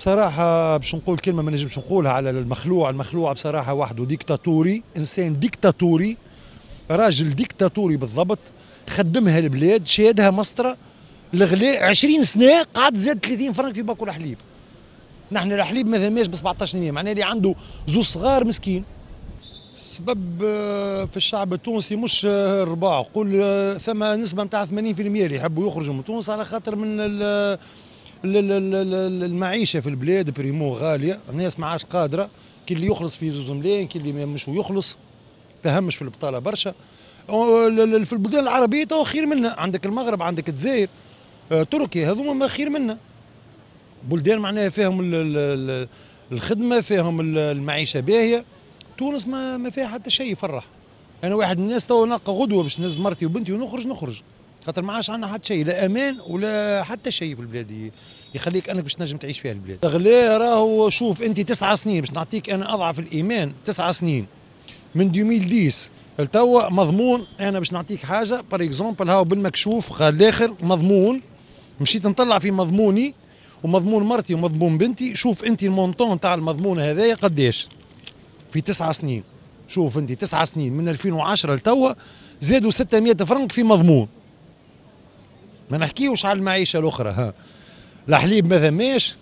بصراحة باش نقول كلمة ما نجمش نقولها على المخلوع، المخلوع بصراحة وحده ديكتاتوري، إنسان ديكتاتوري، راجل ديكتاتوري بالضبط، خدمها البلاد، شادها مسطرة، الغلاء 20 سنة قعد زاد 30 فرنك في باكو الحليب. نحن الحليب ما فماش ب 17 جنيه، معناها اللي عنده زو صغار مسكين. السبب آه، في الشعب التونسي مش الرباع، آه، قول آه، ثم نسبة نتاع 80% اللي يحبوا يخرجوا من تونس على خاطر من المعيشه في البلاد بريمو غاليه الناس ما عادش قادره كي اللي يخلص في زوز ملايين كي اللي مش يخلص تهمش في البطاله برشا في البلدان العربيه تو خير منا عندك المغرب عندك الجزائر آه، تركيا هذوما ما خير منا بلدان معناها فيهم الخدمه فيهم المعيشه باهيه تونس ما ما فيها حتى شيء يفرح انا واحد من الناس تو نلقى غدوه باش نهز مرتي وبنتي ونخرج نخرج خاطر ما عادش عندنا حتى شيء لا امان ولا حتى شيء في البلاد يخليك انك باش تنجم تعيش فيها البلاد غلا راهو شوف انت تسعة سنين باش نعطيك انا اضعف الايمان تسعة سنين من 2010 لتوا مضمون انا باش نعطيك حاجه بار اكزومبل هاو بالمكشوف قال الاخر مضمون مشيت نطلع في مضموني ومضمون مرتي ومضمون بنتي شوف انت المونطون تاع المضمون هذايا قداش في تسعة سنين شوف انت تسعة سنين من 2010 لتوا زادوا 600 فرنك في مضمون ما نحكيوش على المعيشه الاخرى ها الحليب ما ثماش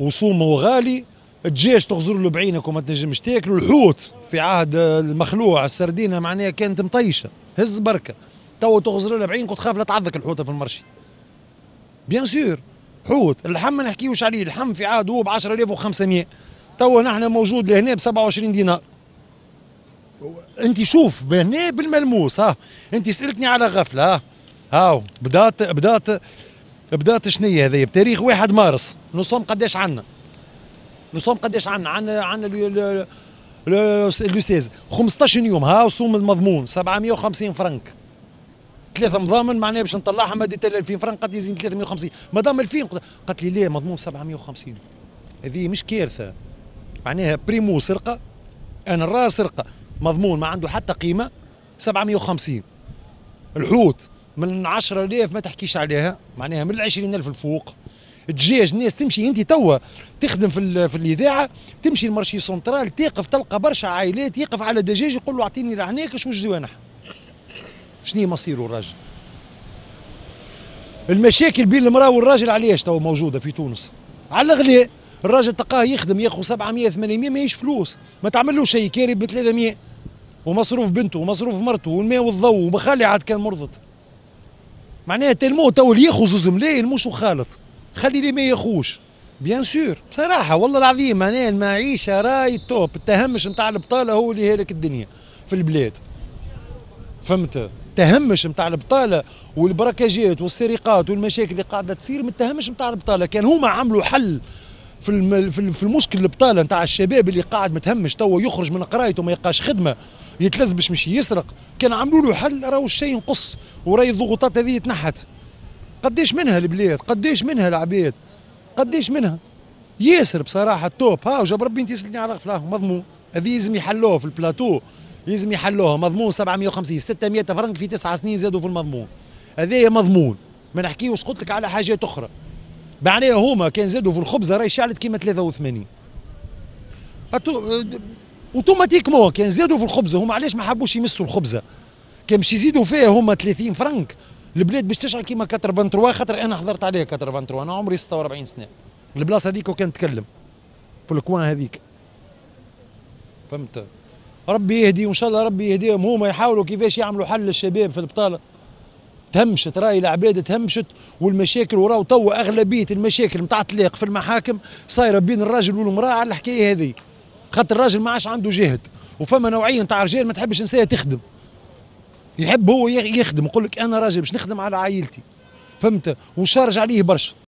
وصومه غالي الدجاج تغزر له بعينك وما تنجمش تاكله الحوت في عهد المخلوع السردينه معناها كانت مطيشه هز بركه تو تغزر له بعينك وتخاف لا تعضك الحوته في المرشي بيان سور حوت اللحم ما نحكيوش عليه اللحم في عهد هو ب 10500 تو نحن موجود لهنا ب 27 دينار انت شوف بهنا بالملموس ها انت سالتني على غفله ها هاو بدات بدات بدات شنية هذه بتاريخ واحد مارس نصوم قداش عنا نصوم قداش عنا عنا عنا لو 16 15 يوم ها صوم المضمون 750 فرنك ثلاثة مضامن معناها باش نطلعها ما ديت 2000 فرنك قد يزيد 350 مادام 2000 قالت لي لا مضمون 750 هذه مش كارثة معناها بريمو سرقة انا نرى سرقة مضمون ما عنده حتى قيمة 750 الحوت من 10000 ما تحكيش عليها معناها من 20000 الفوق تجيج الناس تمشي انت توا تخدم في في الاذاعه تمشي المارشي سنترال تقف تلقى برشا عائلات يقف على دجاج يقول له اعطيني لهناك شو الجوانح شنو مصيره الراجل المشاكل بين المراه والراجل علاش توا موجوده في تونس على الاغلى الراجل تلقاه يخدم ياخذ 700 800 ماهيش فلوس ما تعملوش شيء كاري ب 300 ومصروف بنته ومصروف مرته والماء والضوء وبخالي عاد كان مرضت معناها تلمو تو اللي ياخذ زوز ملايين مش وخالط خلي اللي ما ياخوش بيان سور بصراحة والله العظيم معناها المعيشة راي توب التهمش نتاع البطالة هو اللي هالك الدنيا في البلاد فهمت التهمش نتاع البطالة والبركاجات والسرقات والمشاكل اللي قاعدة تصير من التهمش نتاع البطالة كان هما عملوا حل في في المشكل البطاله نتاع الشباب اللي قاعد متهمش توا يخرج من قرايته ما يلقاش خدمه يتلز باش مش يسرق كان عملوا له حل راهو الشيء ينقص وراي الضغوطات هذه تنحت قديش منها البلاد قديش منها العباد قديش منها ياسر بصراحه التوب ها وجاب ربي انت يسلني على غفله مضمون هذه لازم يحلوها في البلاتو لازم يحلوها مضمون 750 600 فرنك في تسعة سنين زادوا في المضمون هذايا مضمون ما نحكيوش قلت لك على حاجات اخرى معناها هما كان زادوا في الخبزه راهي شعلت كيما 83 اوتوماتيكمون كان زادوا في الخبزه هما علاش ما حبوش يمسوا الخبزه كان باش يزيدوا فيها هما 30 فرنك البلاد باش تشعل كيما 83 خاطر انا حضرت عليها 83 انا عمري 46 سنه البلاصه هذيك وكان تكلم في الكوان هذيك فهمت ربي يهدي وان شاء الله ربي يهديهم هما يحاولوا كيفاش يعملوا حل للشباب في البطاله تهمشت راي العباد تهمشت والمشاكل وراه توا اغلبيه المشاكل نتاع الطلاق في المحاكم صايره بين الراجل والمراه على الحكايه هذه خاطر الراجل ما عادش عنده جهد وفما نوعيه نتاع رجال ما تحبش نساء تخدم يحب هو يخدم يقول لك انا راجل باش نخدم على عائلتي فهمت ونشارج عليه برشا